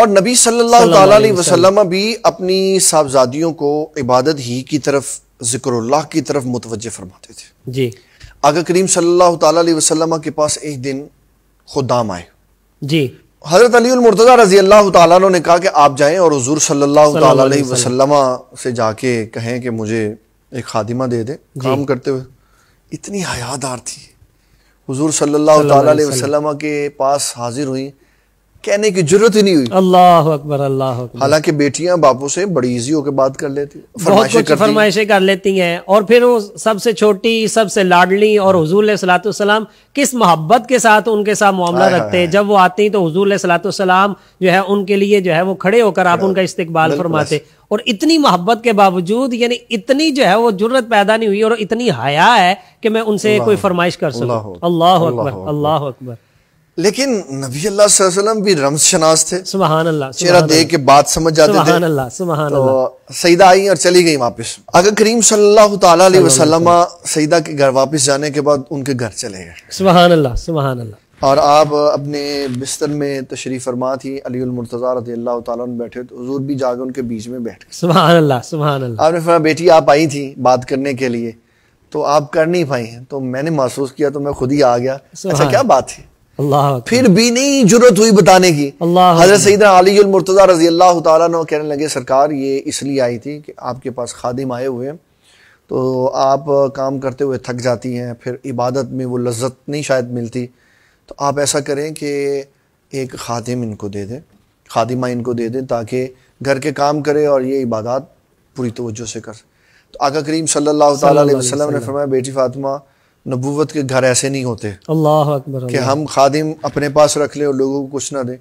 और नबी सल्लल्लाहु अलैहि वसल्लम भी अपनी साहबजादियों को इबादत ही की तरफ जिक्रल्लाह की तरफ मुतवजह फरमाते थे जी आगा करीम सल्लल्लाहु अलैहि वसल्लम के पास एक दिन खुदाम आए जी हजरत अली मुर्तज़ा रजी अल्लाह तु ने कहा कि आप जाएं और हजूर सल्लल्लाहु अलैहि वसल्लम से जाके कहें कि मुझे एक खादिमा दे दे काम करते हुए इतनी हयादार थी हजूर सल्ला अलैहि वसल्लम के पास हाजिर हुई कहने की जरूरत ही नहीं हुई अल्लाह अकबर अल्लाह हालांकि बेटियां बापों से बड़ी इजी होकर बात कर लेती बहुत फरमाइशें कर लेती हैं और फिर वो सबसे छोटी सबसे लाडली और हजूर सलातम किस मोहब्बत के साथ उनके साथ मामला रखते हैं जब वो आती तो हजूर सलातम जो है उनके लिए जो है वो खड़े होकर आप उनका इस्तेबाल फरमाते और इतनी मोहब्बत के बावजूद यानी इतनी जो है वो जरूरत पैदा नहीं हुई और इतनी हया है कि मैं उनसे कोई फरमाइश कर सकूं अल्लाह अकबर अल्लाह अकबर लेकिन नबी अल्लाह वसल्लम भी रम्स शनास थे सुभान अल्लाह चेहरा देख के बात समझ जाते थे सुभान अल्लाह सुभान तो सईदा आई और चली गई वापस अगर करीम सल्लल्लाहु ताला अलैहि वसल्लम सईदा के घर वापस जाने के बाद उनके घर चले गए सुभान अल्लाह सुभान अल्लाह और आप अपने बिस्तर में तशरीफ फरमा थी अली मुर्तज़ा रजी अल्लाह ताला बैठे तो हुजूर भी जाकर उनके बीच में बैठ गए सुभान अल्लाह सुभान अल्लाह आपने फरमाया बेटी आप आई थी बात करने के लिए तो आप कर नहीं पाई हैं तो मैंने महसूस किया तो मैं खुद ही आ गया अच्छा क्या बात थी अल्लाह फिर भी नहीं जरूरत हुई बताने की अल्लाह हजरत सईद अलीमरतज़ा रजी अल्लाह तह कहने लगे सरकार ये इसलिए आई थी कि आपके पास खादिम आए हुए हैं तो आप काम करते हुए थक जाती हैं फिर इबादत में वो लज्जत नहीं शायद मिलती तो आप ऐसा करें कि एक खादिम इनको दे दें खादिमा इनको दे दें ताकि घर के काम करें और ये इबादत पूरी तवज्जो से कर तो आका करीम सल्लल्लाहु अलैहि वसल्लम ने फरमाया बेटी फातिमा नबूवत के घर ऐसे नहीं होते अल्लाह अकबर कि हम खादिम अपने पास रख ले और लोगों को कुछ ना दें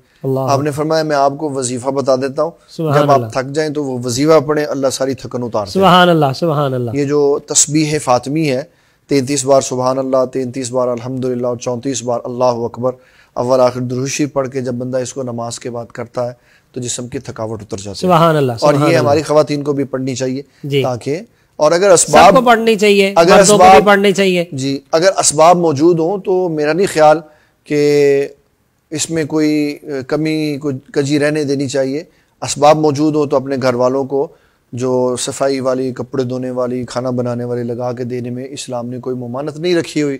आपने फरमाया मैं आपको वजीफा बता देता हूँ जब आप थक जाएं तो वो वजीफा पढ़ें अल्लाह सारी थकन उतार ये जो तस्बी है फातमी है तैतीस बार सुबहान अल्लाह तैंतीस बार अलहमदिल्ला और चौंतीस बार अल्लाह अकबर अव्वल आखिर दुरुशी पढ़ के जब बंदा इसको नमाज के बाद करता है तो जिसम की थकावट उतर जाती है और ये हमारी खातन को भी पढ़नी चाहिए ताकि और अगर असबाब पढ़नी चाहिए अगर असबाब पढ़नी चाहिए जी अगर असबाब मौजूद हों तो मेरा नहीं ख्याल कि इसमें कोई कमी को कजी रहने देनी चाहिए इसबाब मौजूद हो तो अपने घर वालों को जो सफाई वाली कपड़े धोने वाली खाना बनाने वाली लगा के देने में इस्लाम ने कोई ममानत नहीं रखी हुई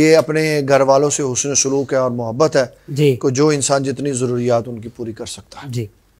ये अपने घर वालों से हुसन सलूक है और मोहब्बत है जी को जो इंसान जितनी ज़रूरियात उनकी पूरी कर सकता है जी